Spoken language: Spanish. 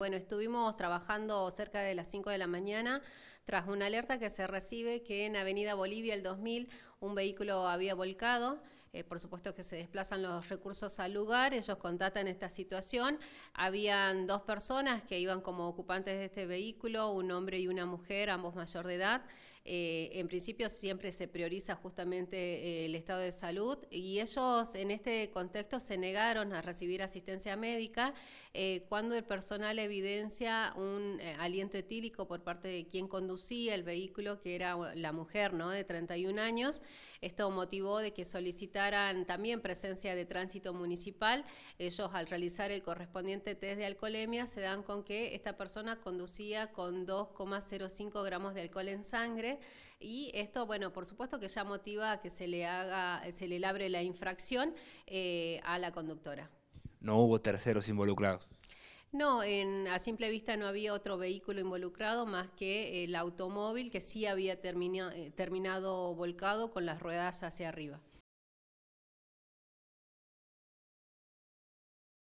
Bueno, estuvimos trabajando cerca de las 5 de la mañana tras una alerta que se recibe que en Avenida Bolivia el 2000 un vehículo había volcado. Eh, por supuesto que se desplazan los recursos al lugar, ellos contratan esta situación. Habían dos personas que iban como ocupantes de este vehículo, un hombre y una mujer, ambos mayor de edad. Eh, en principio siempre se prioriza justamente eh, el estado de salud y ellos en este contexto se negaron a recibir asistencia médica cuando el personal evidencia un aliento etílico por parte de quien conducía el vehículo, que era la mujer ¿no? de 31 años. Esto motivó de que solicitara darán también presencia de tránsito municipal, ellos al realizar el correspondiente test de alcoholemia se dan con que esta persona conducía con 2,05 gramos de alcohol en sangre y esto, bueno, por supuesto que ya motiva a que se le haga, se le labre la infracción eh, a la conductora. No hubo terceros involucrados. No, en, a simple vista no había otro vehículo involucrado más que el automóvil que sí había eh, terminado volcado con las ruedas hacia arriba.